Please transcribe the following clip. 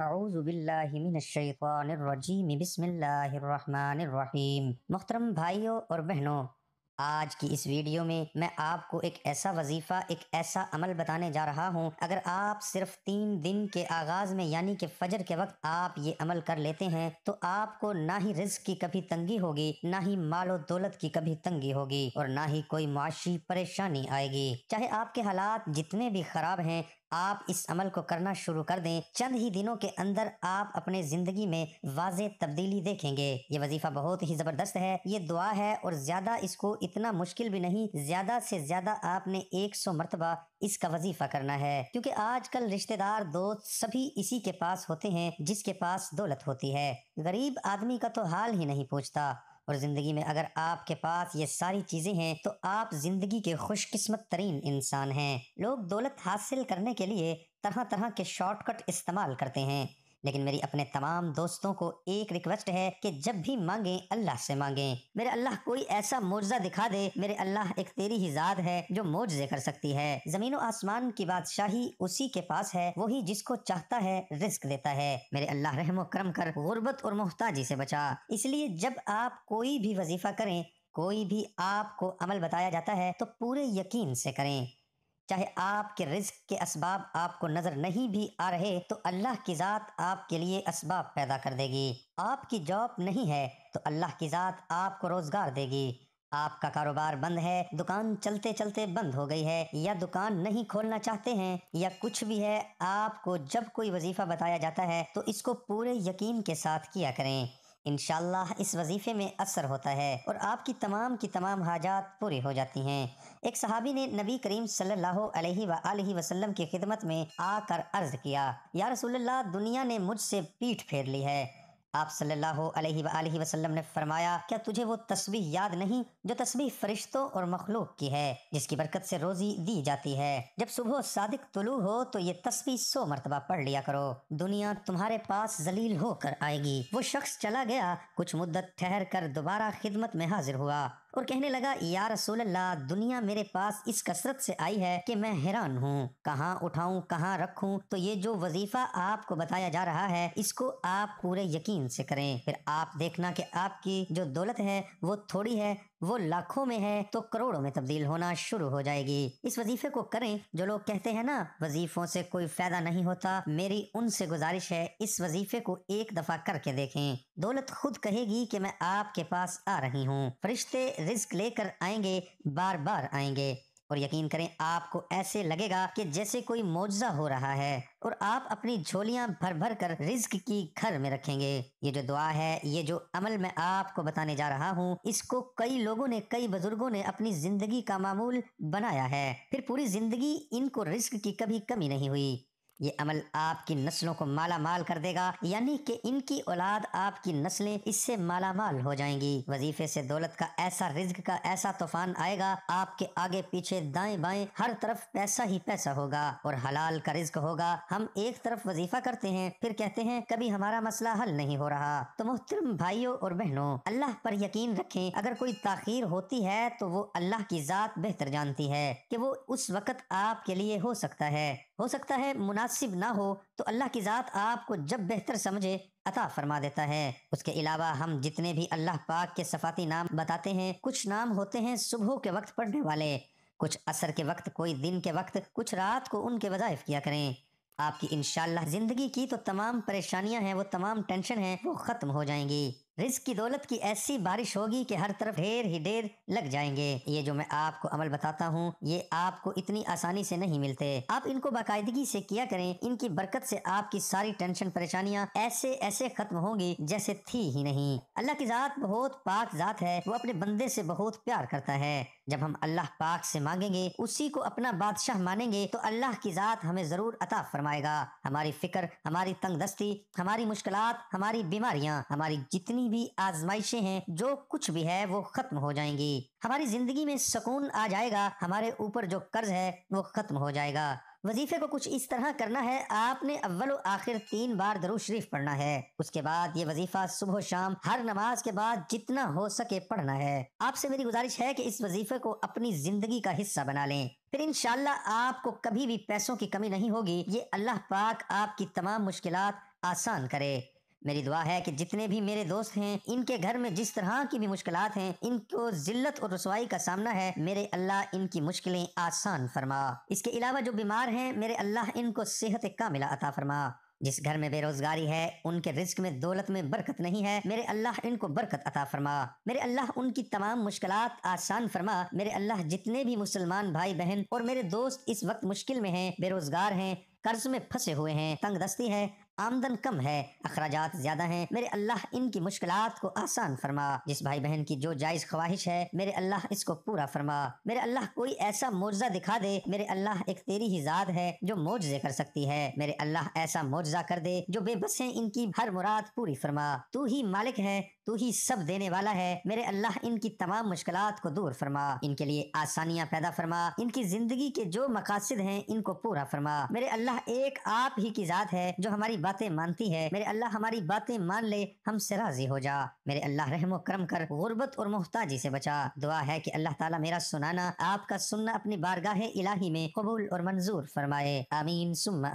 अज़ुबिल्लिमिनशैफ़ानरजीम बसमीम भाइयों और बहनों आज की इस वीडियो में मैं आपको एक ऐसा वजीफ़ा एक ऐसा अमल बताने जा रहा हूं अगर आप सिर्फ तीन दिन के आगाज़ में यानी कि फजर के वक्त आप ये अमल कर लेते हैं तो आपको ना ही रिस्क की कभी तंगी होगी ना ही मालो दौलत की कभी तंगी होगी और ना ही कोई माशी परेशानी आएगी चाहे आपके हालात जितने भी ख़राब हैं आप इस अमल को करना शुरू कर दें चंद ही दिनों के अंदर आप अपने जिंदगी में वाज तब्दीली देखेंगे ये वजीफा बहुत ही जबरदस्त है ये दुआ है और ज्यादा इसको इतना मुश्किल भी नहीं ज्यादा से ज्यादा आपने एक सौ मरतबा इसका वजीफा करना है क्योंकि आजकल रिश्तेदार दोस्त सभी इसी के पास होते हैं जिसके पास दौलत होती है गरीब आदमी का तो हाल ही नहीं पूछता और ज़िंदगी में अगर आपके पास ये सारी चीज़ें हैं तो आप ज़िंदगी के खुशकिस्मत तरीन इंसान हैं लोग दौलत हासिल करने के लिए तरह तरह के शॉर्टकट इस्तेमाल करते हैं लेकिन मेरी अपने तमाम दोस्तों को एक रिक्वेस्ट है कि जब भी मांगे अल्लाह से मांगे मेरे अल्लाह कोई ऐसा मोजा दिखा दे मेरे अल्लाह एक तेरी ही जात है जो मोजे कर सकती है जमीन आसमान की बादशाही उसी के पास है वही जिसको चाहता है रिस्क देता है मेरे अल्लाह रहमो करम कर गुर्बत और मोहताजी से बचा इसलिए जब आप कोई भी वजीफा करें कोई भी आपको अमल बताया जाता है तो पूरे यकीन से करें चाहे आपके रिज्क के इसबाब आपको नजर नहीं भी आ रहे तो अल्लाह की ज़ात आपके लिए इसबाब पैदा कर देगी आपकी जॉब नहीं है तो अल्लाह की ज़ात आपको रोजगार देगी आपका कारोबार बंद है दुकान चलते चलते बंद हो गई है या दुकान नहीं खोलना चाहते हैं या कुछ भी है आपको जब कोई वजीफा बताया जाता है तो इसको पूरे यकीन के साथ किया करें इन इस वजीफे में असर होता है और आपकी तमाम की तमाम हाजात पूरी हो जाती हैं एक सहाबी ने नबी करीम सल्लल्लाहु अलैहि वसल्लम की खिदमत में आकर अर्ज किया या दुनिया ने मुझसे पीठ फेर ली है आप सल्लल्लाहु अलैहि वसल्लम ने फरमाया क्या तुझे वो तस्वीर याद नहीं जो तस्वीर फरिश्तों और मखलूक की है जिसकी बरकत से रोजी दी जाती है जब सुबह सादिक तुलू हो तो ये तस्वीर सौ मरतबा पढ़ लिया करो दुनिया तुम्हारे पास जलील होकर आएगी वो शख्स चला गया कुछ मुद्दत ठहर कर दोबारा खिदमत में हाजिर हुआ और कहने लगा या रसूल अल्लाह दुनिया मेरे पास इस कसरत से आई है कि मैं हैरान हूँ कहाँ उठाऊँ कहाँ रखूँ तो ये जो वजीफा आपको बताया जा रहा है इसको आप पूरे यकीन से करें फिर आप देखना कि आपकी जो दौलत है वो थोड़ी है वो लाखों में है तो करोड़ों में तब्दील होना शुरू हो जाएगी इस वजीफे को करें जो लोग कहते हैं ना वजीफों से कोई फायदा नहीं होता मेरी उनसे गुजारिश है इस वजीफे को एक दफा करके देखें दौलत खुद कहेगी कि मैं आपके पास आ रही हूँ फरिश्ते रिस्क लेकर आएंगे बार बार आएंगे और यकीन करें आपको ऐसे लगेगा कि जैसे कोई मुआवजा हो रहा है और आप अपनी झोलियां भर भर कर रिस्क की घर में रखेंगे ये जो दुआ है ये जो अमल मैं आपको बताने जा रहा हूँ इसको कई लोगों ने कई बुजुर्गों ने अपनी जिंदगी का मामूल बनाया है फिर पूरी जिंदगी इनको रिस्क की कभी कमी नहीं हुई ये अमल आपकी नस्लों को माला माल कर देगा यानी कि इनकी औलाद आपकी नस्लें इससे माला माल हो जाएंगी वजीफे से दौलत का ऐसा रिज्क का ऐसा तूफान आएगा आपके आगे पीछे दाएं बाएं हर तरफ पैसा ही पैसा होगा और हलाल का रिज्क होगा हम एक तरफ वजीफा करते हैं फिर कहते हैं कभी हमारा मसला हल नहीं हो रहा तो मोहतरम भाइयों और बहनों अल्लाह पर यकीन रखें अगर कोई तखीर होती है तो वो अल्लाह की जात बेहतर जानती है कि वो उस वक्त आपके लिए हो सकता है हो सकता है मुनासिब मुनासिब ना हो तो अल्लाह की ज़ात आपको जब बेहतर समझे अता फरमा देता है उसके अलावा हम जितने भी अल्लाह पाक के सफाती नाम बताते हैं कुछ नाम होते हैं सुबह के वक्त पढ़ने वाले कुछ असर के वक्त कोई दिन के वक्त कुछ रात को उनके वजायफ किया करें आपकी इनशाला जिंदगी की तो तमाम परेशानियां हैं वो तमाम टेंशन है वो ख़त्म हो जाएंगी रिस्क की दौलत की ऐसी बारिश होगी कि हर तरफ ढेर ही ढेर लग जाएंगे ये जो मैं आपको अमल बताता हूँ ये आपको इतनी आसानी से नहीं मिलते आप इनको बाकायदगी से किया करें इनकी बरकत से आपकी सारी टेंशन परेशानियाँ ऐसे ऐसे खत्म होंगी जैसे थी ही नहीं अल्लाह की जात बहुत पाक जात है वो अपने बंदे से बहुत प्यार करता है जब हम अल्लाह पाक से मांगेंगे उसी को अपना बादशाह मानेंगे तो अल्लाह की ज़ात हमें ज़रूर अता फरमाएगा हमारी फिक्र हमारी दस्ती हमारी मुश्किल हमारी बीमारियाँ हमारी जितनी जितनी भी आजमाइशें हैं जो कुछ भी है वो खत्म हो जाएंगी हमारी जिंदगी में सुकून आ जाएगा हमारे ऊपर जो कर्ज है वो खत्म हो जाएगा वजीफे को कुछ इस तरह करना है आपने अव्वल आखिर तीन बार दरू शरीफ पढ़ना है उसके बाद ये वजीफा सुबह शाम हर नमाज के बाद जितना हो सके पढ़ना है आपसे मेरी गुजारिश है कि इस वजीफे को अपनी जिंदगी का हिस्सा बना लें फिर इनशाला आपको कभी भी पैसों की कमी नहीं होगी ये अल्लाह पाक आपकी तमाम मुश्किल आसान करे मेरी दुआ है कि जितने भी मेरे दोस्त हैं इनके घर में जिस तरह की भी मुश्किल हैं इनको जिल्लत और रसवाई का सामना है मेरे अल्लाह इनकी मुश्किलें आसान फरमा इसके अलावा जो बीमार हैं मेरे अल्लाह इनको सेहत मिला अता फरमा जिस घर में बेरोजगारी है उनके रिस्क में दौलत में बरकत नहीं है मेरे अल्लाह इनको बरकत अता फरमा मेरे अल्लाह उनकी तमाम मुश्किल आसान फरमा मेरे अल्लाह जितने भी मुसलमान भाई बहन और मेरे दोस्त इस वक्त मुश्किल में हैं बेरोजगार हैं कर्ज में फंसे हुए हैं तंग दस्ती है आमदन कम है अखराज ज्यादा हैं मेरे अल्लाह इनकी मुश्किल को आसान फरमा जिस भाई बहन की जो जायज ख्वाहिश है मेरे अल्लाह इसको पूरा फरमा मेरे अल्लाह कोई ऐसा मुआवजा दिखा दे मेरे अल्लाह एक तेरी ही जात है जो मुआवजे कर सकती है मेरे अल्लाह ऐसा मुआवजा कर दे जो बेबस है इनकी हर मुराद पूरी फरमा तू ही मालिक है तू ही सब देने वाला है मेरे अल्लाह इनकी तमाम मुश्किल को दूर फरमा इनके लिए आसानियाँ पैदा फरमा इनकी जिंदगी के जो मकासद है इनको पूरा फरमा मेरे अल्लाह अल्लाह एक आप ही की जात है जो हमारी बातें मानती है मेरे अल्लाह हमारी बातें मान ले हमसे राजी हो जा मेरे अल्लाह रहमो करम कर गुर्बत और मोहताजी से बचा दुआ है कि अल्लाह ताला मेरा सुनाना आपका सुनना अपनी बारगाह इलाही में कबूल और मंजूर फरमाए आमीन सुम्मा